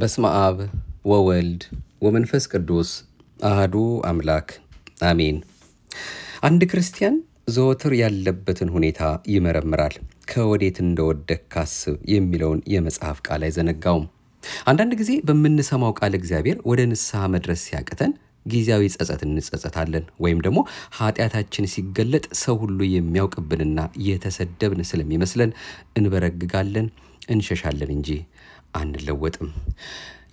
በስመ አብ ወወልድ ወመንፈስ ቅዱስ አህዱ አምላክ አሜን። አንድ ክርስቲያን ዘወትር ያለበትን ሁኔታ ይመረምራል። ከወዴት እንደወደክ ካስብ የሚለውን የመጽሐፍ ቃል አይዘነጋውም። አንዳንድ ጊዜ በምንሰማው ቃል እግዚአብሔር ወደ ንስሐ መድረስ ሲያቅተን ጊዜያዊ ጸጸት እንጸጸታለን ወይም ደግሞ ኃጢአታችን ሲገለጥ ሰው ሁሉ የሚያውቅብንና የተሰደብን ስለሚመስለን እንበረግጋለን፣ እንሸሻለን እንጂ አንለወጥም።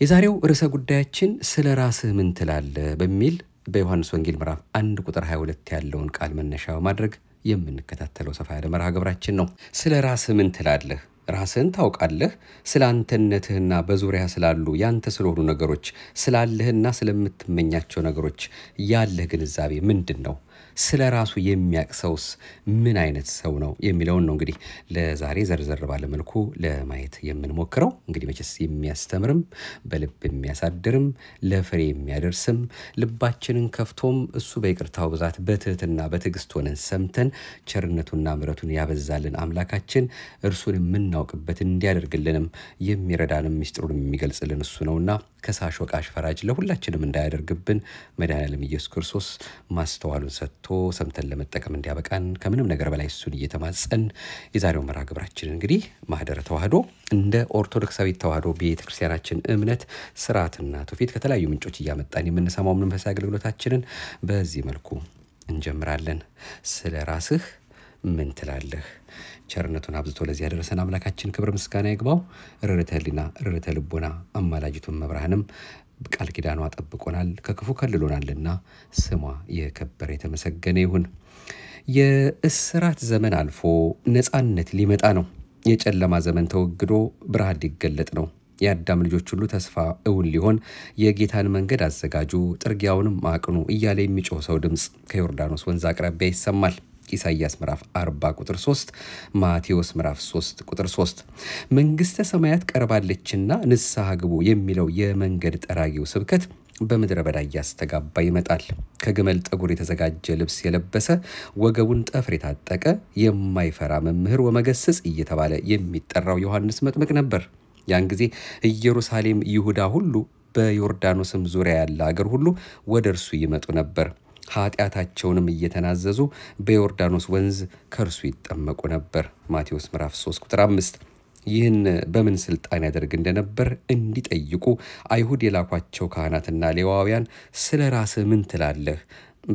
የዛሬው ርዕሰ ጉዳያችን ስለ ራስህ ምን ትላለህ በሚል በዮሐንስ ወንጌል ምዕራፍ 1 ቁጥር 22 ያለውን ቃል መነሻ በማድረግ የምንከታተለው ሰፋ ያለ መርሃ ግብራችን ነው። ስለ ራስህ ምን ትላለህ ራስህን ታውቃለህ። ስለ አንተነትህና በዙሪያ ስላሉ ያንተ ስለሆኑ ነገሮች ስላለህና ስለምትመኛቸው ነገሮች ያለህ ግንዛቤ ምንድን ነው? ስለ ራሱ የሚያቅ ሰውስ ምን አይነት ሰው ነው የሚለውን ነው እንግዲህ ለዛሬ ዘርዘር ባለመልኩ ለማየት የምንሞክረው። እንግዲህ መቼስ የሚያስተምርም በልብ የሚያሳድርም ለፍሬ የሚያደርስም ልባችንን ከፍቶም እሱ በይቅርታው ብዛት በትህትና በትዕግስት ሆነን ሰምተን ቸርነቱና ምረቱን ያበዛልን አምላካችን እርሱን የምና እንድናውቅበት እንዲያደርግልንም የሚረዳንም ምስጢሩንም የሚገልጽልን እሱ ነውና ከሳሽ ወቃሽ ፈራጅ ለሁላችንም እንዳያደርግብን መድኃኔዓለም ኢየሱስ ክርስቶስ ማስተዋሉን ሰጥቶ ሰምተን ለመጠቀም እንዲያበቃን ከምንም ነገር በላይ እሱን እየተማጸን የዛሬው መራ ግብራችን እንግዲህ ማህደረ ተዋህዶ እንደ ኦርቶዶክሳዊት ተዋህዶ ቤተክርስቲያናችን እምነት ስርዓትና ትውፊት ከተለያዩ ምንጮች እያመጣን የምንሰማው መንፈሳዊ አገልግሎታችንን በዚህ መልኩ እንጀምራለን። ስለ ራስህ ምን ትላለህ? ቸርነቱን አብዝቶ ለዚህ ያደረሰን አምላካችን ክብር ምስጋና ይግባው። ርርተ ህሊና፣ ርርተ ልቦና፣ አማላጅቱን መብርሃንም ቃል ኪዳኗ ጠብቆናል፣ ከክፉ ከልሎናልና ስሟ የከበረ የተመሰገነ ይሁን። የእስራት ዘመን አልፎ ነፃነት ሊመጣ ነው። የጨለማ ዘመን ተወግዶ ብርሃን ሊገለጥ ነው። የአዳም ልጆች ሁሉ ተስፋ እውን ሊሆን የጌታን መንገድ አዘጋጁ፣ ጥርጊያውንም አቅኑ እያለ የሚጮህ ሰው ድምፅ ከዮርዳኖስ ወንዝ አቅራቢያ ይሰማል። ኢሳይያስ ምዕራፍ 40 ቁጥር 3፣ ማቴዎስ ምዕራፍ 3 ቁጥር 3። መንግሥተ ሰማያት ቀርባለችና ንስሐ ግቡ የሚለው የመንገድ ጠራጊው ስብከት በምድረ በዳ እያስተጋባ ይመጣል። ከግመል ጠጉር የተዘጋጀ ልብስ የለበሰ ወገቡን ጠፍር የታጠቀ የማይፈራ መምህር ወመገሰጽ እየተባለ የሚጠራው ዮሐንስ መጥምቅ ነበር። ያን ጊዜ ኢየሩሳሌም፣ ይሁዳ ሁሉ በዮርዳኖስም ዙሪያ ያለ አገር ሁሉ ወደ እርሱ ይመጡ ነበር። ኃጢአታቸውንም እየተናዘዙ በዮርዳኖስ ወንዝ ከእርሱ ይጠመቁ ነበር። ማቴዎስ ምዕራፍ 3 ቁጥር 5። ይህን በምን ስልጣን ያደርግ እንደነበር እንዲጠይቁ አይሁድ የላኳቸው ካህናትና ሌዋውያን ስለ ራስህ ምን ትላለህ?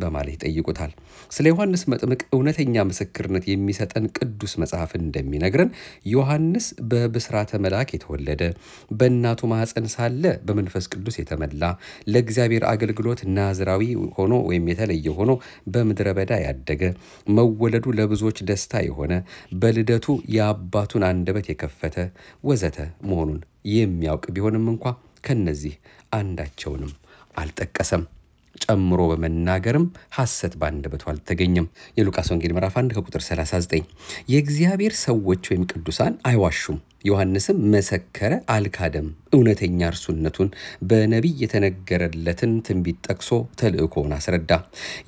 በማለት ይጠይቁታል። ስለ ዮሐንስ መጥምቅ እውነተኛ ምስክርነት የሚሰጠን ቅዱስ መጽሐፍ እንደሚነግረን ዮሐንስ በብስራተ መልአክ የተወለደ በእናቱ ማኅፀን ሳለ በመንፈስ ቅዱስ የተመላ ለእግዚአብሔር አገልግሎት ናዝራዊ ሆኖ ወይም የተለየ ሆኖ በምድረ በዳ ያደገ መወለዱ ለብዙዎች ደስታ የሆነ በልደቱ የአባቱን አንደበት የከፈተ ወዘተ መሆኑን የሚያውቅ ቢሆንም እንኳ ከነዚህ አንዳቸውንም አልጠቀሰም። ጨምሮ በመናገርም ሐሰት በአንደበቱ አልተገኘም። የሉቃስ ወንጌል ምዕራፍ 1 ከቁጥር 39 የእግዚአብሔር ሰዎች ወይም ቅዱሳን አይዋሹም። ዮሐንስም መሰከረ፣ አልካደም። እውነተኛ እርሱነቱን በነቢይ የተነገረለትን ትንቢት ጠቅሶ ተልእኮውን አስረዳ።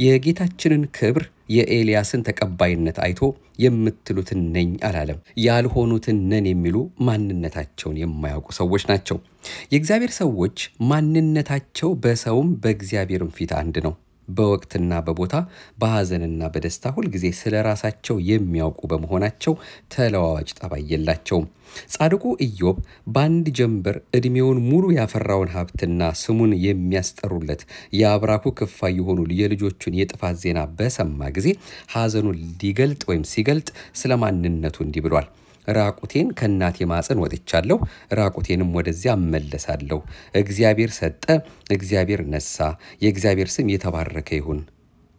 የጌታችንን ክብር የኤልያስን ተቀባይነት አይቶ የምትሉትን ነኝ አላለም። ያልሆኑትን ነን የሚሉ ማንነታቸውን የማያውቁ ሰዎች ናቸው። የእግዚአብሔር ሰዎች ማንነታቸው በሰውም በእግዚአብሔርም ፊት አንድ ነው። በወቅትና በቦታ በሐዘንና በደስታ ሁልጊዜ ስለ ራሳቸው የሚያውቁ በመሆናቸው ተለዋዋጭ ጠባይ የላቸውም። ጻድቁ ኢዮብ በአንድ ጀንበር ዕድሜውን ሙሉ ያፈራውን ሀብትና ስሙን የሚያስጠሩለት የአብራኩ ክፋይ የሆኑ የልጆቹን የጥፋት ዜና በሰማ ጊዜ ሐዘኑን ሊገልጥ ወይም ሲገልጥ ስለ ማንነቱ እንዲህ ብሏል። ራቁቴን ከእናቴ ማፀን ወጥቻለሁ፣ ራቁቴንም ወደዚያ እመለሳለሁ። እግዚአብሔር ሰጠ፣ እግዚአብሔር ነሳ፣ የእግዚአብሔር ስም የተባረከ ይሁን።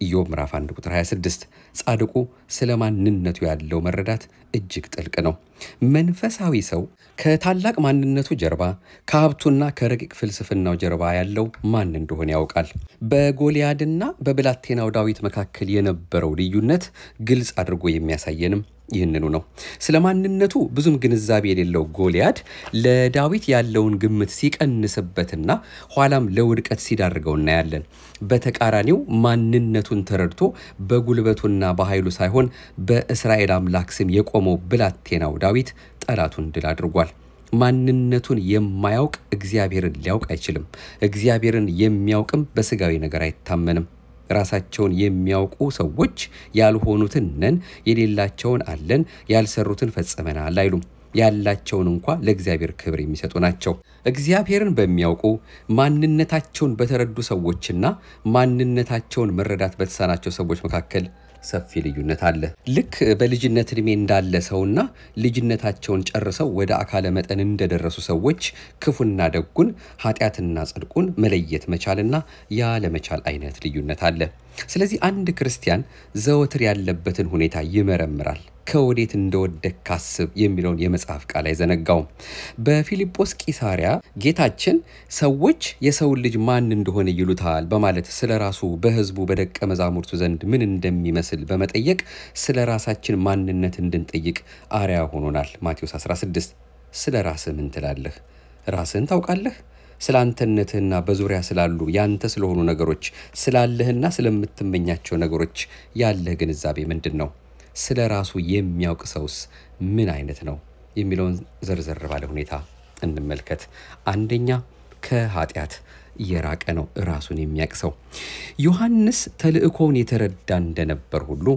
ኢዮብ ምዕራፍ 1 ቁጥር 26 ጻድቁ ስለ ማንነቱ ያለው መረዳት እጅግ ጥልቅ ነው። መንፈሳዊ ሰው ከታላቅ ማንነቱ ጀርባ ከሀብቱና ከረቂቅ ፍልስፍናው ጀርባ ያለው ማን እንደሆነ ያውቃል። በጎልያድና በብላቴናው ዳዊት መካከል የነበረው ልዩነት ግልጽ አድርጎ የሚያሳየንም ይህንኑ ነው። ስለ ማንነቱ ብዙም ግንዛቤ የሌለው ጎልያድ ለዳዊት ያለውን ግምት ሲቀንስበትና ኋላም ለውድቀት ሲዳርገው እናያለን። በተቃራኒው ማንነቱን ተረድቶ በጉልበቱና በኃይሉ ሳይሆን በእስራኤል አምላክ ስም የቆመው ብላቴናው ዳዊት ጠላቱን ድል አድርጓል። ማንነቱን የማያውቅ እግዚአብሔርን ሊያውቅ አይችልም። እግዚአብሔርን የሚያውቅም በስጋዊ ነገር አይታመንም። ራሳቸውን የሚያውቁ ሰዎች ያልሆኑትን ነን፣ የሌላቸውን አለን፣ ያልሰሩትን ፈጽመናል አይሉም። ያላቸውን እንኳ ለእግዚአብሔር ክብር የሚሰጡ ናቸው። እግዚአብሔርን በሚያውቁ ማንነታቸውን በተረዱ ሰዎችና ማንነታቸውን መረዳት በተሳናቸው ሰዎች መካከል ሰፊ ልዩነት አለ። ልክ በልጅነት እድሜ እንዳለ ሰውና ልጅነታቸውን ጨርሰው ወደ አካለ መጠን እንደደረሱ ሰዎች ክፉና ደጉን፣ ኃጢአትና ጽድቁን መለየት መቻልና ያለመቻል አይነት ልዩነት አለ። ስለዚህ አንድ ክርስቲያን ዘወትር ያለበትን ሁኔታ ይመረምራል። ከወዴት እንደወደቅ ካስብ የሚለውን የመጽሐፍ ቃል አይዘነጋውም። በፊልጶስ ቂሳሪያ ጌታችን ሰዎች የሰውን ልጅ ማን እንደሆነ ይሉታል በማለት ስለ ራሱ በህዝቡ በደቀ መዛሙርቱ ዘንድ ምን እንደሚመስል በመጠየቅ ስለ ራሳችን ማንነት እንድንጠይቅ አርያ ሆኖናል። ማቴዎስ 16 ስለ ራስህ ምን ትላለህ? ራስህን ታውቃለህ? ስለ አንተነትህና በዙሪያ ስላሉ ያንተ ስለሆኑ ነገሮች ስላለህና ስለምትመኛቸው ነገሮች ያለህ ግንዛቤ ምንድን ነው? ስለ ራሱ የሚያውቅ ሰውስ ምን አይነት ነው? የሚለውን ዘርዘር ባለ ሁኔታ እንመልከት። አንደኛ ከኃጢአት የራቀ ነው ራሱን የሚያውቅ ሰው። ዮሐንስ ተልእኮውን የተረዳ እንደነበር ሁሉ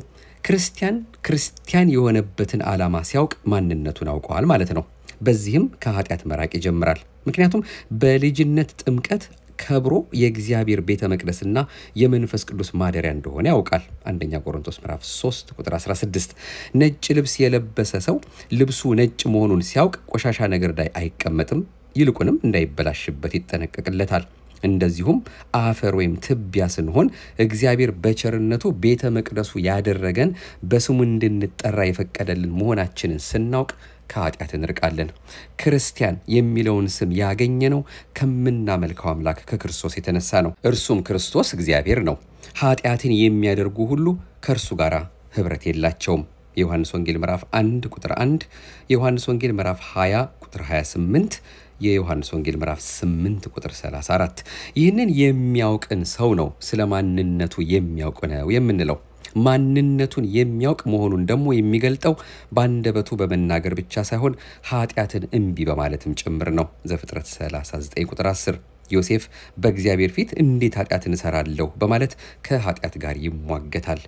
ክርስቲያን ክርስቲያን የሆነበትን ዓላማ ሲያውቅ ማንነቱን አውቀዋል ማለት ነው። በዚህም ከኃጢአት መራቅ ይጀምራል። ምክንያቱም በልጅነት ጥምቀት ከብሮ የእግዚአብሔር ቤተ መቅደስና የመንፈስ ቅዱስ ማደሪያ እንደሆነ ያውቃል። አንደኛ ቆሮንቶስ ምዕራፍ 3 ቁጥር 16። ነጭ ልብስ የለበሰ ሰው ልብሱ ነጭ መሆኑን ሲያውቅ ቆሻሻ ነገር ላይ አይቀመጥም፣ ይልቁንም እንዳይበላሽበት ይጠነቀቅለታል። እንደዚሁም አፈር ወይም ትቢያ ስንሆን እግዚአብሔር በቸርነቱ ቤተ መቅደሱ ያደረገን በስሙ እንድንጠራ የፈቀደልን መሆናችንን ስናውቅ ከኃጢአት እንርቃለን። ክርስቲያን የሚለውን ስም ያገኘ ነው ከምናመልከው አምላክ ከክርስቶስ የተነሳ ነው። እርሱም ክርስቶስ እግዚአብሔር ነው። ኃጢአትን የሚያደርጉ ሁሉ ከእርሱ ጋር ኅብረት የላቸውም። የዮሐንስ ወንጌል ምዕራፍ 1 ቁጥር 1፣ የዮሐንስ ወንጌል ምዕራፍ 20 ቁጥር 28 የዮሐንስ ወንጌል ምዕራፍ 8 ቁጥር 34 ይህንን የሚያውቅን ሰው ነው ስለ ማንነቱ የሚያውቅ ነው የምንለው። ማንነቱን የሚያውቅ መሆኑን ደግሞ የሚገልጠው በአንደበቱ በመናገር ብቻ ሳይሆን ኃጢአትን እምቢ በማለትም ጭምር ነው። ዘፍጥረት 39 ቁጥር 10 ዮሴፍ በእግዚአብሔር ፊት እንዴት ኃጢአትን እሰራለሁ በማለት ከኃጢአት ጋር ይሟገታል።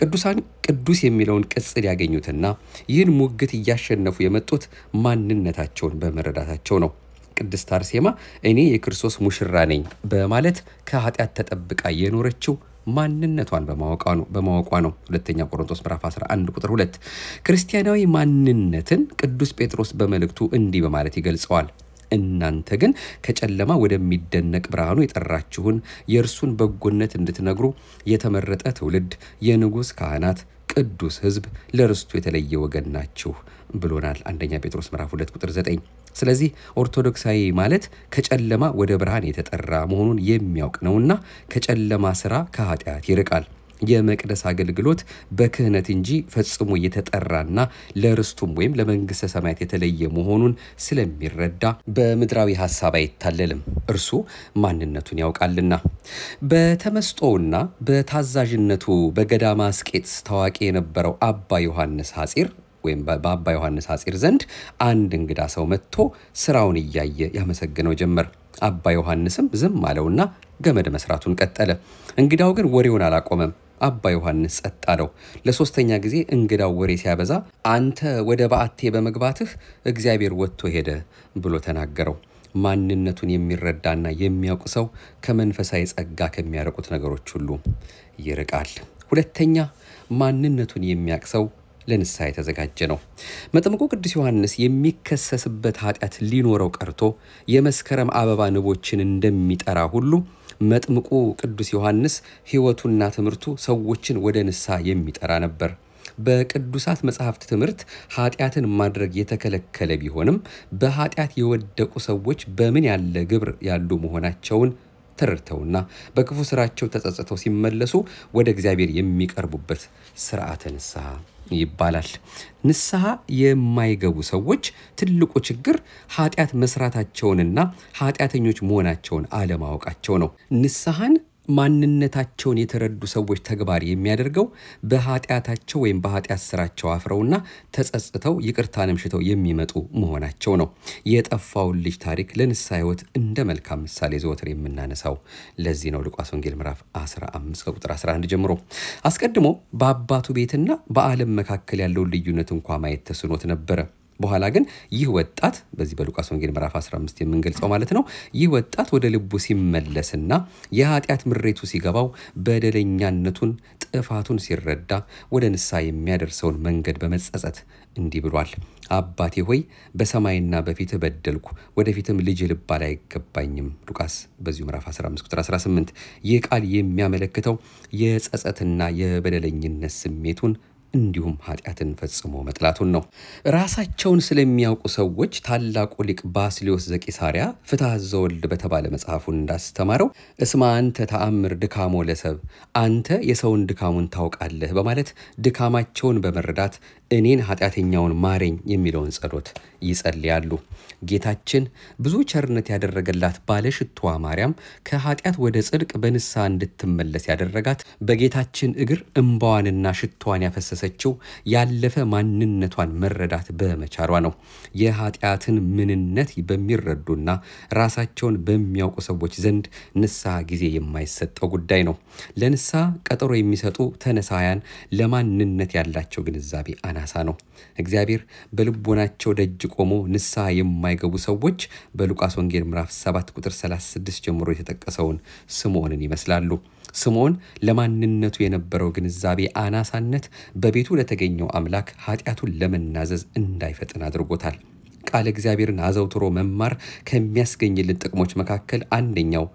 ቅዱሳን ቅዱስ የሚለውን ቅጽል ያገኙትና ይህን ሙግት እያሸነፉ የመጡት ማንነታቸውን በመረዳታቸው ነው። ቅድስት አርሴማ እኔ የክርስቶስ ሙሽራ ነኝ በማለት ከኃጢአት ተጠብቃ የኖረችው ማንነቷን በማወቋ ነው። ሁለተኛ ቆሮንቶስ ምዕራፍ 11 ቁጥር 2 ክርስቲያናዊ ማንነትን ቅዱስ ጴጥሮስ በመልእክቱ እንዲህ በማለት ይገልጸዋል። እናንተ ግን ከጨለማ ወደሚደነቅ ብርሃኑ የጠራችሁን የእርሱን በጎነት እንድትነግሩ የተመረጠ ትውልድ፣ የንጉሥ ካህናት ቅዱስ ሕዝብ ለርስቱ የተለየ ወገን ናችሁ ብሎናል። አንደኛ ጴጥሮስ ምዕራፍ 2 ቁጥር 9 ስለዚህ ኦርቶዶክሳዊ ማለት ከጨለማ ወደ ብርሃን የተጠራ መሆኑን የሚያውቅ ነውና ከጨለማ ስራ ከኃጢአት ይርቃል። የመቅደስ አገልግሎት በክህነት እንጂ ፈጽሞ የተጠራና ለርስቱም ወይም ለመንግስተ ሰማያት የተለየ መሆኑን ስለሚረዳ በምድራዊ ሀሳብ አይታለልም፣ እርሱ ማንነቱን ያውቃልና። በተመስጦውና በታዛዥነቱ በገዳማ አስቄጥስ ታዋቂ የነበረው አባ ዮሐንስ ሐጺር ወይም በአባ ዮሐንስ አጼር ዘንድ አንድ እንግዳ ሰው መጥቶ ስራውን እያየ ያመሰግነው ጀመር። አባ ዮሐንስም ዝም አለውና ገመድ መስራቱን ቀጠለ። እንግዳው ግን ወሬውን አላቆመም። አባ ዮሐንስ ጸጥ አለው። ለሶስተኛ ጊዜ እንግዳው ወሬ ሲያበዛ አንተ ወደ በዓቴ በመግባትህ እግዚአብሔር ወጥቶ ሄደ ብሎ ተናገረው። ማንነቱን የሚረዳና የሚያውቅ ሰው ከመንፈሳዊ ጸጋ ከሚያርቁት ነገሮች ሁሉ ይርቃል። ሁለተኛ ማንነቱን የሚያውቅ ሰው ለንስሐ የተዘጋጀ ነው። መጥምቁ ቅዱስ ዮሐንስ የሚከሰስበት ኃጢአት ሊኖረው ቀርቶ የመስከረም አበባ ንቦችን እንደሚጠራ ሁሉ መጥምቁ ቅዱስ ዮሐንስ ሕይወቱና ትምህርቱ ሰዎችን ወደ ንስሐ የሚጠራ ነበር። በቅዱሳት መጽሐፍት ትምህርት ኃጢአትን ማድረግ የተከለከለ ቢሆንም በኃጢአት የወደቁ ሰዎች በምን ያለ ግብር ያሉ መሆናቸውን ተረድተውና በክፉ ስራቸው ተጸጽተው ሲመለሱ ወደ እግዚአብሔር የሚቀርቡበት ስርዓተ ንስሐ ይባላል። ንስሐ የማይገቡ ሰዎች ትልቁ ችግር ኃጢአት መስራታቸውንና ኃጢአተኞች መሆናቸውን አለማወቃቸው ነው። ንስሐን ማንነታቸውን የተረዱ ሰዎች ተግባር የሚያደርገው በኃጢአታቸው ወይም በኃጢአት ስራቸው አፍረውና ተጸጽተው ይቅርታንም ሽተው የሚመጡ መሆናቸው ነው። የጠፋውን ልጅ ታሪክ ለንስሐ ህይወት እንደ መልካም ምሳሌ ዘወትር የምናነሳው ለዚህ ነው። ሉቃስ ወንጌል ምዕራፍ 15 ከቁጥር 11 ጀምሮ አስቀድሞ በአባቱ ቤትና በዓለም መካከል ያለውን ልዩነት እንኳ ማየት ተስኖት ነበረ። በኋላ ግን ይህ ወጣት በዚህ በሉቃስ ወንጌል ምዕራፍ 15 የምንገልጸው ማለት ነው። ይህ ወጣት ወደ ልቡ ሲመለስና የኃጢአት ምሬቱ ሲገባው በደለኛነቱን ጥፋቱን ሲረዳ ወደ ንስሐ የሚያደርሰውን መንገድ በመጸጸት እንዲህ ብሏል። አባቴ ሆይ በሰማይና በፊት በደልኩ፣ ወደፊትም ልጅ ልባል አይገባኝም። ሉቃስ በዚሁ ምዕራፍ 15 ቁጥር 18 ይህ ቃል የሚያመለክተው የጸጸትና የበደለኝነት ስሜቱን እንዲሁም ኃጢአትን ፈጽሞ መጥላቱን ነው። ራሳቸውን ስለሚያውቁ ሰዎች ታላቁ ሊቅ ባስሊዮስ ዘቂሳሪያ ፍትሐ ዘወልድ በተባለ መጽሐፉን እንዳስተማረው እስመ አንተ ተአምር ድካሞ ለሰብ፣ አንተ የሰውን ድካሙን ታውቃለህ በማለት ድካማቸውን በመረዳት እኔን ኃጢአተኛውን ማረኝ የሚለውን ጸሎት ይጸልያሉ። ጌታችን ብዙ ቸርነት ያደረገላት ባለሽቷ ማርያም ከኃጢአት ወደ ጽድቅ በንስሐ እንድትመለስ ያደረጋት በጌታችን እግር እምባዋንና ሽቷን ያፈሰሰ የተከሰሰችው ያለፈ ማንነቷን መረዳት በመቻሯ ነው። የኃጢአትን ምንነት በሚረዱና ራሳቸውን በሚያውቁ ሰዎች ዘንድ ንስሐ ጊዜ የማይሰጠው ጉዳይ ነው። ለንስሐ ቀጠሮ የሚሰጡ ተነሳያን ለማንነት ያላቸው ግንዛቤ አናሳ ነው። እግዚአብሔር በልቦናቸው ደጅ ቆሞ ንስሐ የማይገቡ ሰዎች በሉቃስ ወንጌል ምዕራፍ 7 ቁጥር 36 ጀምሮ የተጠቀሰውን ስምዖንን ይመስላሉ። ስምዖን ለማንነቱ የነበረው ግንዛቤ አናሳነት በቤቱ ለተገኘው አምላክ ኃጢአቱን ለመናዘዝ እንዳይፈጥን አድርጎታል። ቃለ እግዚአብሔርን አዘውትሮ መማር ከሚያስገኝልን ጥቅሞች መካከል አንደኛው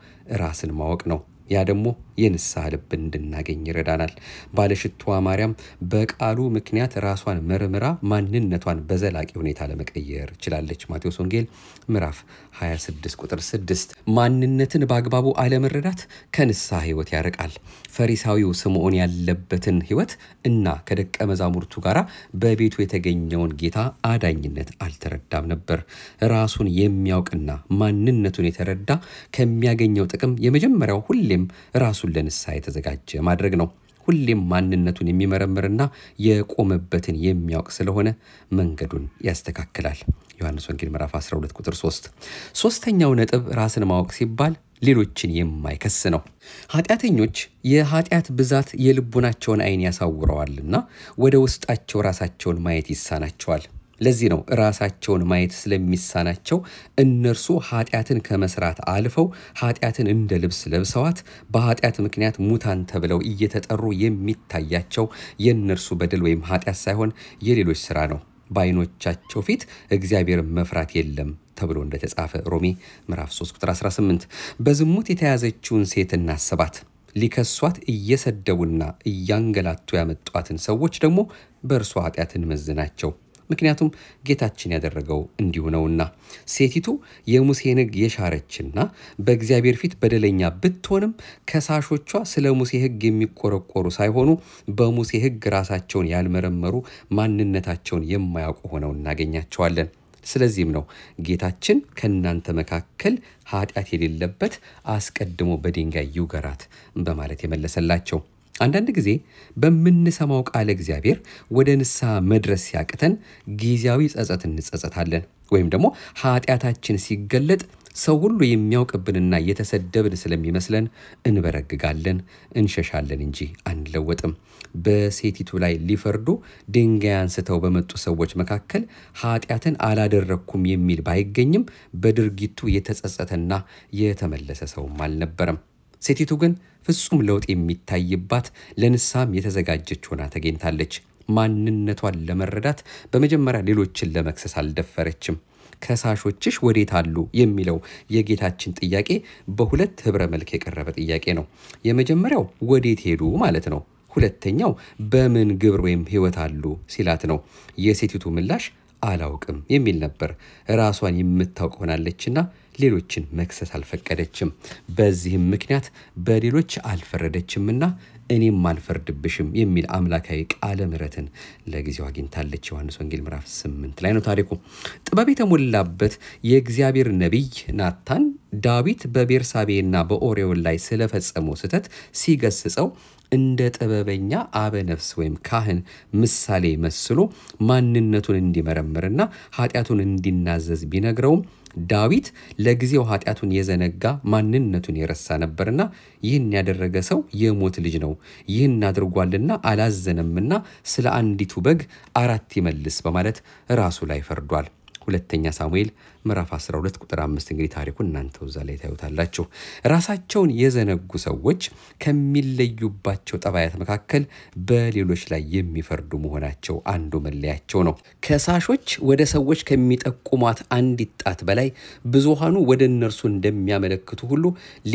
ራስን ማወቅ ነው። ያ ደግሞ የንስሐ ልብ እንድናገኝ ይረዳናል። ባለሽቷ ማርያም በቃሉ ምክንያት ራሷን መርምራ ማንነቷን በዘላቂ ሁኔታ ለመቀየር ችላለች። ማቴዎስ ወንጌል ምዕራፍ 26 ቁጥር 6 ማንነትን በአግባቡ አለመረዳት ከንስሐ ህይወት ያርቃል። ፈሪሳዊው ስምዖን ያለበትን ህይወት እና ከደቀ መዛሙርቱ ጋር በቤቱ የተገኘውን ጌታ አዳኝነት አልተረዳም ነበር። ራሱን የሚያውቅና ማንነቱን የተረዳ ከሚያገኘው ጥቅም የመጀመሪያው ሁሌ ሁሌም ራሱን ለንስሐ የተዘጋጀ ማድረግ ነው። ሁሌም ማንነቱን የሚመረምርና የቆመበትን የሚያውቅ ስለሆነ መንገዱን ያስተካክላል። ዮሐንስ ወንጌል ምዕራፍ 12 ቁጥር 3። ሶስተኛው ነጥብ ራስን ማወቅ ሲባል ሌሎችን የማይከስ ነው። ኃጢአተኞች የኃጢአት ብዛት የልቡናቸውን አይን ያሳውረዋልና ወደ ውስጣቸው ራሳቸውን ማየት ይሳናቸዋል። ለዚህ ነው ራሳቸውን ማየት ስለሚሳናቸው እነርሱ ኃጢአትን ከመስራት አልፈው ኃጢአትን እንደ ልብስ ለብሰዋት በኃጢአት ምክንያት ሙታን ተብለው እየተጠሩ የሚታያቸው የእነርሱ በደል ወይም ኃጢአት ሳይሆን የሌሎች ስራ ነው። በአይኖቻቸው ፊት እግዚአብሔር መፍራት የለም ተብሎ እንደተጻፈ ሮሜ ምዕራፍ 3 ቁጥር 18። በዝሙት የተያዘችውን ሴት እናስባት። ሊከሷት እየሰደቡና እያንገላቱ ያመጧትን ሰዎች ደግሞ በእርሷ ኃጢአት እንመዝናቸው። ምክንያቱም ጌታችን ያደረገው እንዲሁ ነውና። ሴቲቱ የሙሴን ሕግ የሻረችና በእግዚአብሔር ፊት በደለኛ ብትሆንም ከሳሾቿ ስለ ሙሴ ሕግ የሚቆረቆሩ ሳይሆኑ በሙሴ ሕግ ራሳቸውን ያልመረመሩ ማንነታቸውን የማያውቁ ሆነው እናገኛቸዋለን። ስለዚህም ነው ጌታችን ከእናንተ መካከል ኃጢአት የሌለበት አስቀድሞ በድንጋይ ይውገራት በማለት የመለሰላቸው። አንዳንድ ጊዜ በምንሰማው ቃለ እግዚአብሔር ወደ ንስሐ መድረስ ሲያቅተን ጊዜያዊ ጸጸት እንጸጸታለን ወይም ደግሞ ኃጢአታችን ሲገለጥ ሰው ሁሉ የሚያውቅብንና የተሰደብን ስለሚመስለን እንበረግጋለን፣ እንሸሻለን እንጂ አንለወጥም። በሴቲቱ ላይ ሊፈርዱ ድንጋይ አንስተው በመጡ ሰዎች መካከል ኃጢአትን አላደረግኩም የሚል ባይገኝም በድርጊቱ የተጸጸተና የተመለሰ ሰውም አልነበረም። ሴቲቱ ግን ፍጹም ለውጥ የሚታይባት ለንሳም የተዘጋጀች ሆና ተገኝታለች። ማንነቷን ለመረዳት በመጀመሪያ ሌሎችን ለመክሰስ አልደፈረችም። ከሳሾችሽ ወዴት አሉ የሚለው የጌታችን ጥያቄ በሁለት ኅብረ መልክ የቀረበ ጥያቄ ነው። የመጀመሪያው ወዴት ሄዱ ማለት ነው። ሁለተኛው በምን ግብር ወይም ህይወት አሉ ሲላት ነው። የሴቲቱ ምላሽ አላውቅም የሚል ነበር። ራሷን የምታውቅ ሆናለችና ሌሎችን መክሰስ አልፈቀደችም። በዚህም ምክንያት በሌሎች አልፈረደችምና እኔም አልፈርድብሽም የሚል አምላካዊ ቃለ ምሕረትን ለጊዜው አግኝታለች። ዮሐንስ ወንጌል ምዕራፍ 8 ላይ ነው ታሪኩ። ጥበብ የተሞላበት የእግዚአብሔር ነቢይ ናታን ዳዊት በቤርሳቤና በኦሪዮን ላይ ስለፈጸመው ስህተት ሲገስጸው እንደ ጥበበኛ አበነፍስ ወይም ካህን ምሳሌ መስሎ ማንነቱን እንዲመረምርና ኃጢአቱን እንዲናዘዝ ቢነግረውም ዳዊት ለጊዜው ኃጢአቱን የዘነጋ ማንነቱን የረሳ ነበርና ይህን ያደረገ ሰው የሞት ልጅ ነው፣ ይህን አድርጓልና አላዘነምና ስለ አንዲቱ በግ አራት ይመልስ በማለት ራሱ ላይ ፈርዷል። ሁለተኛ ሳሙኤል ምዕራፍ 12 ቁጥር 5 እንግዲህ ታሪኩን እናንተ እዛ ላይ ታዩታላችሁ። ራሳቸውን የዘነጉ ሰዎች ከሚለዩባቸው ጠባያት መካከል በሌሎች ላይ የሚፈርዱ መሆናቸው አንዱ መለያቸው ነው። ከሳሾች ወደ ሰዎች ከሚጠቁሟት አንዲት ጣት በላይ ብዙሃኑ ወደ እነርሱ እንደሚያመለክቱ ሁሉ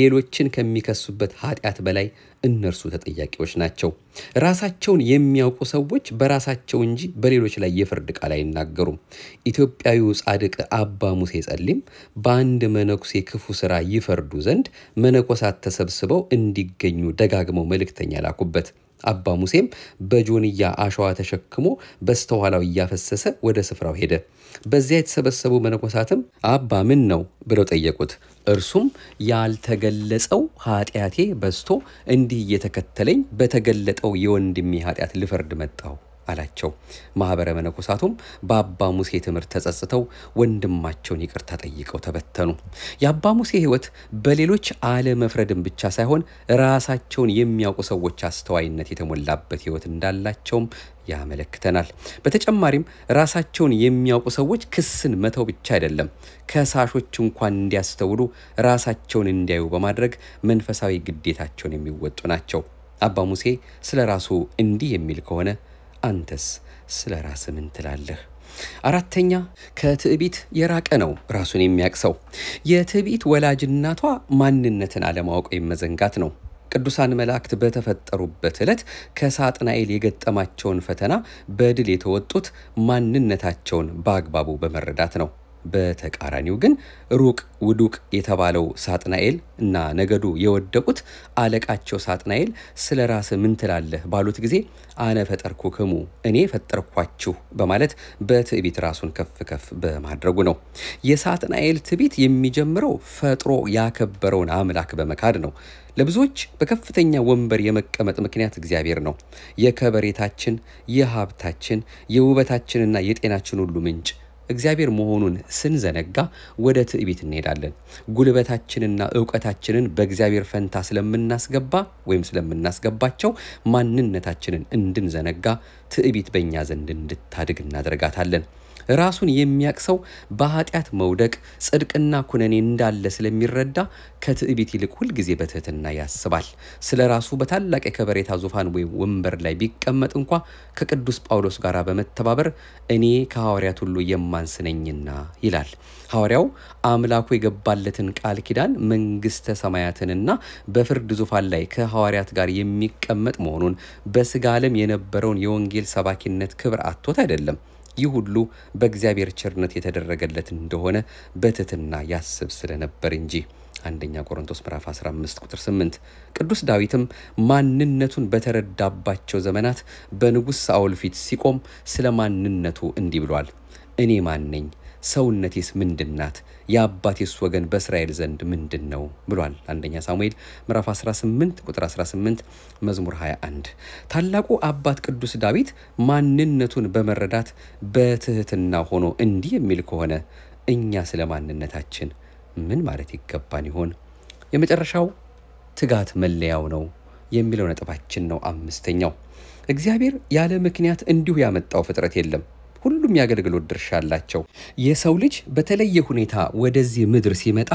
ሌሎችን ከሚከሱበት ኃጢአት በላይ እነርሱ ተጠያቂዎች ናቸው። ራሳቸውን የሚያውቁ ሰዎች በራሳቸው እንጂ በሌሎች ላይ የፍርድ ቃል አይናገሩም። ኢትዮጵያዊው ጻድቅ አባ ሙሴ ጸሊም በአንድ መነኩሴ ክፉ ስራ ይፈርዱ ዘንድ መነኮሳት ተሰብስበው እንዲገኙ ደጋግመው መልእክተኛ ላኩበት። አባ ሙሴም በጆንያ አሸዋ ተሸክሞ በስተኋላው እያፈሰሰ ወደ ስፍራው ሄደ። በዚያ የተሰበሰቡ መነኮሳትም አባ ምን ነው ብለው ጠየቁት። እርሱም ያልተገለጸው ኃጢአቴ በዝቶ እንዲህ እየተከተለኝ በተገለጠው የወንድሜ ኃጢአት ልፈርድ መጣሁ አላቸው። ማኅበረ መነኮሳቱም በአባ ሙሴ ትምህርት ተጸጽተው ወንድማቸውን ይቅርታ ጠይቀው ተበተኑ። የአባ ሙሴ ሕይወት በሌሎች አለመፍረድን ብቻ ሳይሆን ራሳቸውን የሚያውቁ ሰዎች አስተዋይነት የተሞላበት ሕይወት እንዳላቸውም ያመለክተናል። በተጨማሪም ራሳቸውን የሚያውቁ ሰዎች ክስን መተው ብቻ አይደለም፣ ከሳሾች እንኳን እንዲያስተውሉ ራሳቸውን እንዲያዩ በማድረግ መንፈሳዊ ግዴታቸውን የሚወጡ ናቸው። አባ ሙሴ ስለ ራሱ እንዲህ የሚል ከሆነ አንተስ ስለ ራስ ምን ትላለህ? አራተኛ ከትዕቢት የራቀ ነው ራሱን የሚያቅሰው። የትዕቢት ወላጅ እናቷ ማንነትን አለማወቅ ወይም መዘንጋት ነው። ቅዱሳን መላእክት በተፈጠሩበት ዕለት ከሳጥናኤል የገጠማቸውን ፈተና በድል የተወጡት ማንነታቸውን በአግባቡ በመረዳት ነው። በተቃራኒው ግን ሩቅ ውዱቅ የተባለው ሳጥናኤል እና ነገዱ የወደቁት አለቃቸው ሳጥናኤል ስለ ራስ ምን ትላለህ ባሉት ጊዜ አነ ፈጠርኩክሙ እኔ ፈጠርኳችሁ በማለት በትዕቢት ራሱን ከፍ ከፍ በማድረጉ ነው። የሳጥናኤል ትዕቢት የሚጀምረው ፈጥሮ ያከበረውን አምላክ በመካድ ነው። ለብዙዎች በከፍተኛ ወንበር የመቀመጥ ምክንያት እግዚአብሔር ነው። የከበሬታችን፣ የሀብታችን፣ የውበታችንና የጤናችን ሁሉ ምንጭ እግዚአብሔር መሆኑን ስንዘነጋ ወደ ትዕቢት እንሄዳለን። ጉልበታችንና እውቀታችንን በእግዚአብሔር ፈንታ ስለምናስገባ ወይም ስለምናስገባቸው ማንነታችንን እንድንዘነጋ ትዕቢት በእኛ ዘንድ እንድታድግ እናደርጋታለን። ራሱን የሚያቅ ሰው በኃጢአት መውደቅ ጽድቅና ኩነኔ እንዳለ ስለሚረዳ ከትዕቢት ይልቅ ሁልጊዜ በትህትና ያስባል። ስለ ራሱ በታላቅ የከበሬታ ዙፋን ወይም ወንበር ላይ ቢቀመጥ እንኳ ከቅዱስ ጳውሎስ ጋር በመተባበር እኔ ከሐዋርያት ሁሉ የማንስነኝና ይላል። ሐዋርያው አምላኩ የገባለትን ቃል ኪዳን መንግስተ ሰማያትንና በፍርድ ዙፋን ላይ ከሐዋርያት ጋር የሚቀመጥ መሆኑን በስጋ ዓለም የነበረውን የወንጌል ሰባኪነት ክብር አቶት አይደለም። ይህ ሁሉ በእግዚአብሔር ቸርነት የተደረገለት እንደሆነ በትትና ያስብ ስለነበር እንጂ። አንደኛ ቆሮንቶስ ምዕራፍ 15 ቁጥር 8 ቅዱስ ዳዊትም ማንነቱን በተረዳባቸው ዘመናት በንጉሥ ሳኦል ፊት ሲቆም ስለ ማንነቱ እንዲህ ብሏል፣ እኔ ማን ነኝ? ሰውነቴስ ምንድን ናት? የአባቴስ ወገን በእስራኤል ዘንድ ምንድን ነው ብሏል። አንደኛ ሳሙኤል ምዕራፍ 18 ቁጥር 18 መዝሙር 21 ታላቁ አባት ቅዱስ ዳዊት ማንነቱን በመረዳት በትህትና ሆኖ እንዲህ የሚል ከሆነ እኛ ስለ ማንነታችን ምን ማለት ይገባን ይሆን? የመጨረሻው ትጋት መለያው ነው የሚለው ነጥባችን ነው። አምስተኛው እግዚአብሔር ያለ ምክንያት እንዲሁ ያመጣው ፍጥረት የለም። ሁሉም የአገልግሎት ድርሻ አላቸው። የሰው ልጅ በተለየ ሁኔታ ወደዚህ ምድር ሲመጣ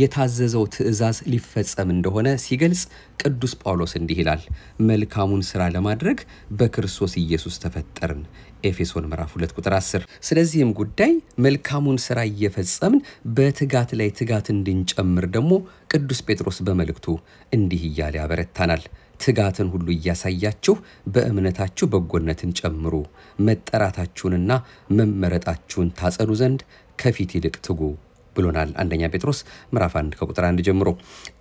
የታዘዘው ትእዛዝ ሊፈጸም እንደሆነ ሲገልጽ ቅዱስ ጳውሎስ እንዲህ ይላል፣ መልካሙን ሥራ ለማድረግ በክርስቶስ ኢየሱስ ተፈጠርን። ኤፌሶን ምዕራፍ 2 ቁጥር 10። ስለዚህም ጉዳይ መልካሙን ሥራ እየፈጸምን በትጋት ላይ ትጋት እንድንጨምር ደግሞ ቅዱስ ጴጥሮስ በመልእክቱ እንዲህ እያለ ያበረታናል። ትጋትን ሁሉ እያሳያችሁ በእምነታችሁ በጎነትን ጨምሩ፣ መጠራታችሁንና መመረጣችሁን ታጸኑ ዘንድ ከፊት ይልቅ ትጉ። ብሎናል አንደኛ ጴጥሮስ ምዕራፍ 1 ከቁጥር 1 ጀምሮ።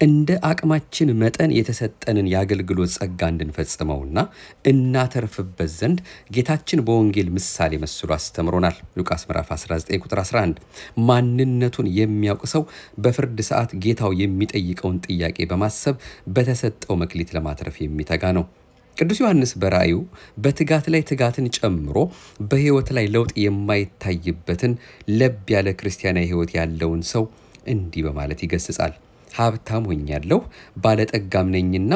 እንደ አቅማችን መጠን የተሰጠንን የአገልግሎት ጸጋ እንድንፈጽመውና እናተርፍበት ዘንድ ጌታችን በወንጌል ምሳሌ መስሎ አስተምሮናል። ሉቃስ ምዕራፍ 19 ቁጥር 11 ማንነቱን የሚያውቅ ሰው በፍርድ ሰዓት ጌታው የሚጠይቀውን ጥያቄ በማሰብ በተሰጠው መክሊት ለማትረፍ የሚተጋ ነው። ቅዱስ ዮሐንስ በራእዩ በትጋት ላይ ትጋትን ጨምሮ በሕይወት ላይ ለውጥ የማይታይበትን ለብ ያለ ክርስቲያናዊ ሕይወት ያለውን ሰው እንዲህ በማለት ይገስጻል። ሀብታም ሆኛለሁ ባለጠጋም ነኝና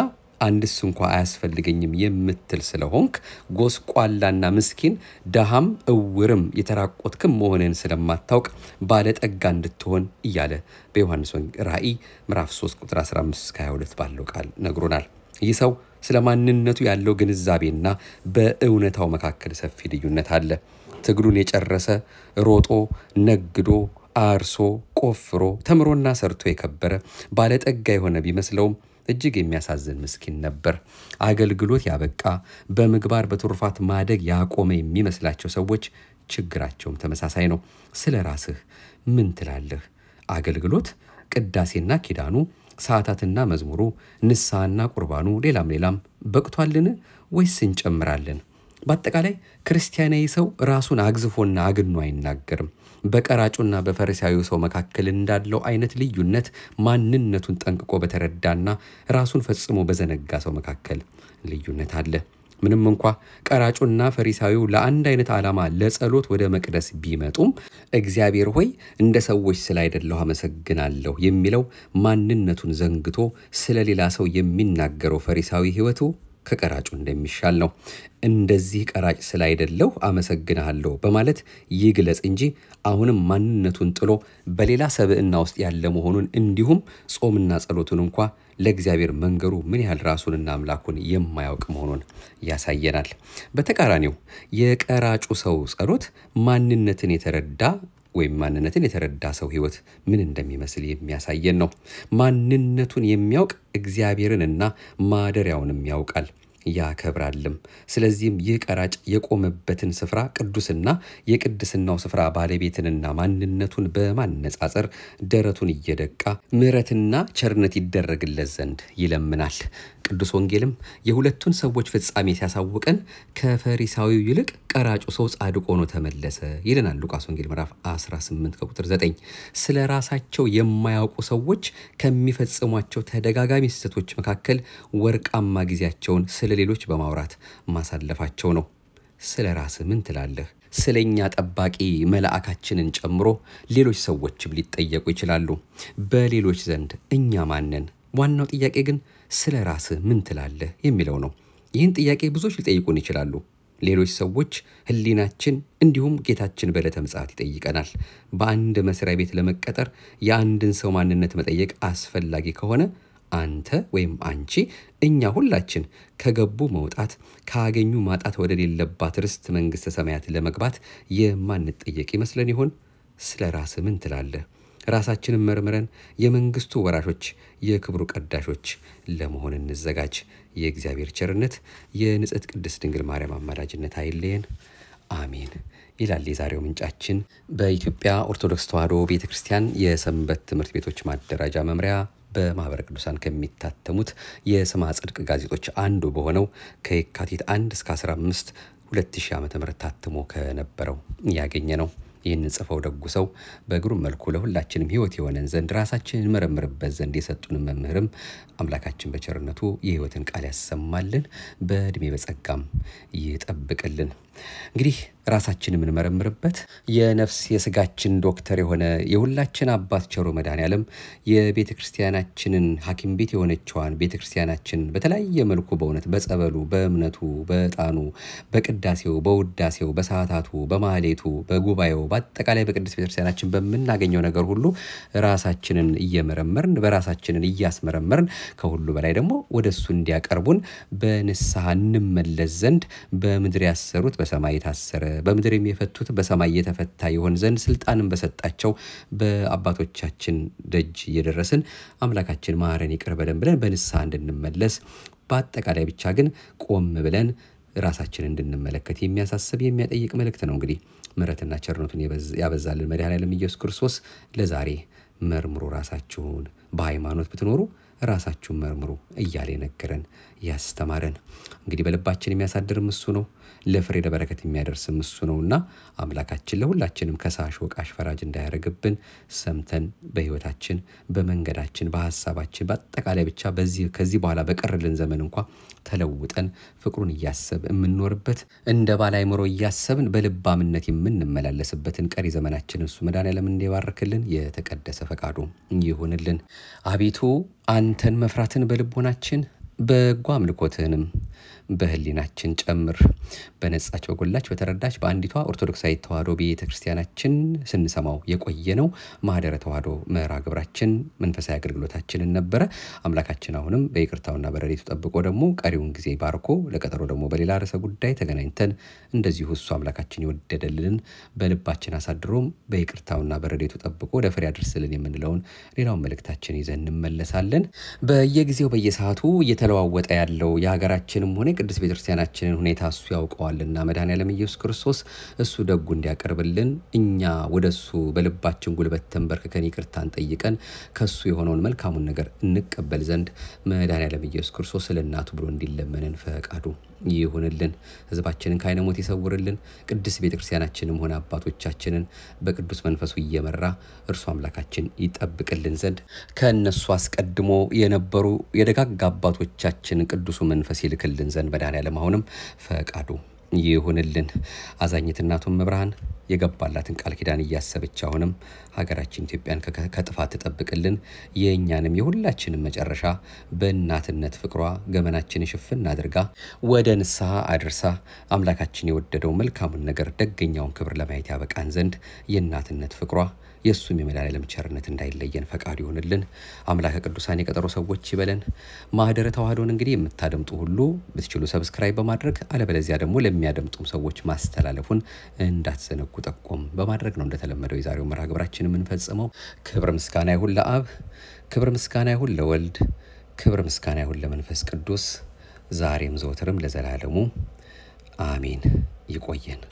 አንድስ እንኳ አያስፈልገኝም የምትል ስለሆንክ ጎስቋላና ምስኪን ደሃም እውርም የተራቆትክም መሆንን ስለማታውቅ ባለጠጋ እንድትሆን እያለ በዮሐንስ ራእይ ምዕራፍ 3 ቁጥር 15 22 ባለው ቃል ነግሮናል። ይህ ሰው ስለ ማንነቱ ያለው ግንዛቤና በእውነታው መካከል ሰፊ ልዩነት አለ። ትግሉን የጨረሰ ሮጦ ነግዶ አርሶ ቆፍሮ ተምሮና ሰርቶ የከበረ ባለጠጋ የሆነ ቢመስለውም እጅግ የሚያሳዝን ምስኪን ነበር። አገልግሎት ያበቃ በምግባር በትሩፋት ማደግ ያቆመ የሚመስላቸው ሰዎች ችግራቸውም ተመሳሳይ ነው። ስለ ራስህ ምን ትላለህ? አገልግሎት፣ ቅዳሴና ኪዳኑ ሰዓታትና መዝሙሩ፣ ንስሐና ቁርባኑ፣ ሌላም ሌላም በቅቷልን ወይስ እንጨምራለን? በአጠቃላይ ክርስቲያናዊ ሰው ራሱን አግዝፎና አግኖ አይናገርም። በቀራጩና በፈረሳዊ ሰው መካከል እንዳለው አይነት ልዩነት ማንነቱን ጠንቅቆ በተረዳና ራሱን ፈጽሞ በዘነጋ ሰው መካከል ልዩነት አለ። ምንም እንኳ ቀራጩና ፈሪሳዊው ለአንድ አይነት ዓላማ ለጸሎት ወደ መቅደስ ቢመጡም እግዚአብሔር ሆይ እንደ ሰዎች ስላይደለሁ አመሰግናለሁ የሚለው ማንነቱን ዘንግቶ ስለ ሌላ ሰው የሚናገረው ፈሪሳዊ ሕይወቱ ከቀራጩ እንደሚሻል ነው። እንደዚህ ቀራጭ ስላይደለሁ አመሰግናለሁ በማለት ይግለጽ እንጂ አሁንም ማንነቱን ጥሎ በሌላ ሰብዕና ውስጥ ያለ መሆኑን እንዲሁም ጾምና ጸሎቱን እንኳ ለእግዚአብሔር መንገሩ ምን ያህል ራሱንና አምላኩን የማያውቅ መሆኑን ያሳየናል። በተቃራኒው የቀራጩ ሰው ጸሎት ማንነትን የተረዳ ወይም ማንነትን የተረዳ ሰው ህይወት ምን እንደሚመስል የሚያሳየን ነው። ማንነቱን የሚያውቅ እግዚአብሔርን እና ማደሪያውንም ያውቃል። ያከብራልም። ስለዚህም ይህ ቀራጭ የቆመበትን ስፍራ ቅዱስና የቅድስናው ስፍራ ባለቤትንና ማንነቱን በማነጻጸር ደረቱን እየደቃ ምሕረትና ቸርነት ይደረግለት ዘንድ ይለምናል። ቅዱስ ወንጌልም የሁለቱን ሰዎች ፍጻሜ ሲያሳውቀን ከፈሪሳዊው ይልቅ ቀራጩ ሰው ጻድቅ ሆኖ ተመለሰ ይለናል ሉቃስ ወንጌል ምዕራፍ 18 ከቁጥር 9። ስለ ራሳቸው የማያውቁ ሰዎች ከሚፈጽሟቸው ተደጋጋሚ ስህተቶች መካከል ወርቃማ ጊዜያቸውን ስለ ለሌሎች በማውራት ማሳለፋቸው ነው። ስለ ራስ ምን ትላለህ? ስለ እኛ ጠባቂ መልአካችንን ጨምሮ ሌሎች ሰዎችም ሊጠየቁ ይችላሉ። በሌሎች ዘንድ እኛ ማንን ዋናው ጥያቄ ግን ስለ ራስ ምን ትላለህ የሚለው ነው። ይህን ጥያቄ ብዙዎች ሊጠይቁን ይችላሉ። ሌሎች ሰዎች፣ ህሊናችን፣ እንዲሁም ጌታችን በዕለተ ምጽአት ይጠይቀናል። በአንድ መስሪያ ቤት ለመቀጠር የአንድን ሰው ማንነት መጠየቅ አስፈላጊ ከሆነ አንተ ወይም አንቺ እኛ ሁላችን ከገቡ መውጣት ካገኙ ማጣት ወደሌለባት ርስት መንግሥተ ሰማያት ለመግባት የማንጠየቅ ይመስለን ይሆን? ስለ ራስ ምን ትላለህ? ራሳችንን መርምረን የመንግሥቱ ወራሾች፣ የክብሩ ቀዳሾች ለመሆን እንዘጋጅ። የእግዚአብሔር ቸርነት፣ የንጽሕት ቅድስት ድንግል ማርያም አማላጅነት አይለየን። አሜን ይላል የዛሬው ምንጫችን። በኢትዮጵያ ኦርቶዶክስ ተዋሕዶ ቤተ ክርስቲያን የሰንበት ትምህርት ቤቶች ማደራጃ መምሪያ በማህበረ ቅዱሳን ከሚታተሙት የስማ ጽድቅ ጋዜጦች አንዱ በሆነው ከየካቲት 1 እስከ 15 2000 ዓ ም ታትሞ ከነበረው ያገኘ ነው። ይህን ጽፈው ደጉ ሰው በግሩም መልኩ ለሁላችንም ህይወት የሆነን ዘንድ ራሳችንን መረምርበት ዘንድ የሰጡን መምህርም አምላካችን በቸርነቱ የህይወትን ቃል ያሰማልን፣ በእድሜ በጸጋም ይጠብቅልን። እንግዲህ ራሳችን የምንመረምርበት የነፍስ የስጋችን ዶክተር የሆነ የሁላችን አባት ቸሩ መድኃኔ ዓለም የቤተ ክርስቲያናችንን ሐኪም ቤት የሆነችዋን ቤተ ክርስቲያናችን በተለያየ መልኩ በእውነት በጸበሉ፣ በእምነቱ፣ በዕጣኑ፣ በቅዳሴው፣ በውዳሴው፣ በሰዓታቱ፣ በማሌቱ፣ በጉባኤው፣ በአጠቃላይ በቅዱስ ቤተ ክርስቲያናችን በምናገኘው ነገር ሁሉ ራሳችንን እየመረመርን በራሳችንን እያስመረመርን ከሁሉ በላይ ደግሞ ወደ እሱ እንዲያቀርቡን በንስሐ እንመለስ ዘንድ በምድር ያሰሩት በሰማይ የታሰረ በምድር የሚፈቱት በሰማይ የተፈታ ይሆን ዘንድ ስልጣንን በሰጣቸው በአባቶቻችን ደጅ እየደረስን አምላካችን ማረን ይቅር በለን ብለን በንስሐ እንድንመለስ በአጠቃላይ ብቻ ግን ቆም ብለን ራሳችን እንድንመለከት የሚያሳስብ የሚያጠይቅ መልእክት ነው። እንግዲህ ምሕረትና ቸርነቱን ያበዛልን መድኃኔዓለም ኢየሱስ ክርስቶስ ለዛሬ መርምሮ ራሳችሁን በሃይማኖት ብትኖሩ ራሳችሁን መርምሩ እያለ የነገረን ያስተማረን እንግዲህ በልባችን የሚያሳድርም እሱ ነው፣ ለፍሬ ለበረከት የሚያደርስም እሱ ነው እና አምላካችን ለሁላችንም ከሳሽ፣ ወቃሽ፣ ፈራጅ እንዳያደርግብን ሰምተን በህይወታችን በመንገዳችን፣ በሀሳባችን በአጠቃላይ ብቻ በዚህ ከዚህ በኋላ በቀርልን ዘመን እንኳ ተለውጠን ፍቅሩን እያሰብ የምንኖርበት እንደ ባለ አእምሮ እያሰብን በልባምነት የምንመላለስበትን ቀሪ ዘመናችን እሱ መድኃኔዓለም እንዲባርክልን የተቀደሰ ፈቃዱ ይሁንልን። አቤቱ አንተን መፍራትን በልቦናችን በጎ አምልኮትህንም በህሊናችን ጨምር። በነጻች በጎላች በተረዳች በአንዲቷ ኦርቶዶክሳዊት ተዋህዶ ቤተክርስቲያናችን ስንሰማው የቆየ ነው ማህደረ ተዋህዶ መርሃ ግብራችን መንፈሳዊ አገልግሎታችንን ነበረ። አምላካችን አሁንም በይቅርታውና በረዴቱ ጠብቆ ደግሞ ቀሪውን ጊዜ ባርኮ ለቀጠሮ ደግሞ በሌላ ርዕሰ ጉዳይ ተገናኝተን እንደዚሁ እሱ አምላካችን ይወደደልን በልባችን አሳድሮም በይቅርታውና በረዴቱ ጠብቆ ለፍሬ አድርስልን የምንለውን ሌላውን መልእክታችን ይዘን እንመለሳለን። በየጊዜው በየሰዓቱ እየተለዋወጠ ያለው የሀገራችንም ሆነ ቅዱስ ቤተክርስቲያናችንን ሁኔታ እሱ ያውቀዋልና መድኃኔዓለም ኢየሱስ ክርስቶስ እሱ ደጉ እንዲያቀርብልን እኛ ወደ እሱ በልባችን ጉልበት ተንበርክከን ይቅርታን ጠይቀን ከሱ የሆነውን መልካሙን ነገር እንቀበል ዘንድ መድኃኔዓለም ኢየሱስ ክርስቶስ ስለ እናቱ ብሎ እንዲለመንን ፈቃዱ ይሁንልን። ህዝባችንን ከአይነ ሞት ይሰውርልን። ቅዱስ ክርስቲያናችንም ሆነ አባቶቻችንን በቅዱስ መንፈሱ እየመራ እርሱ አምላካችን ይጠብቅልን ዘንድ ከእነሱ አስቀድሞ የነበሩ የደጋግ አባቶቻችን ቅዱሱ መንፈስ ይልክልን ዘንድ መድኃኔዓለም አሁንም ፈቃዱ ይሁንልን። አዛኝት እናቱም መብርሃን የገባላትን ቃል ኪዳን እያሰበች አሁንም ሀገራችን ኢትዮጵያን ከጥፋት ትጠብቅልን፣ የእኛንም የሁላችንም መጨረሻ በእናትነት ፍቅሯ ገመናችን ሽፍን አድርጋ ወደ ንስሐ አድርሳ አምላካችን የወደደው መልካሙን ነገር ደገኛውን ክብር ለማየት ያበቃን ዘንድ የእናትነት ፍቅሯ የእሱም የመድኃኔዓለም ቸርነት እንዳይለየን ፈቃዱ ይሆንልን። አምላከ ቅዱሳን የቀጠሮ ሰዎች ይበለን። ማህደረ ተዋህዶን እንግዲህ የምታደምጡ ሁሉ ብትችሉ ሰብስክራይብ በማድረግ አለበለዚያ ደግሞ ለሚያደምጡም ሰዎች ማስተላለፉን እንዳትዘነጉ ጠቆም በማድረግ ነው እንደተለመደው የዛሬው መርሃ ግብራችን የምንፈጽመው። ክብር ምስጋና ይሁን ለአብ፣ ክብር ምስጋና ይሁን ለወልድ፣ ክብር ምስጋና ይሁን ለመንፈስ ቅዱስ ዛሬም ዘወትርም ለዘላለሙ አሜን። ይቆየን።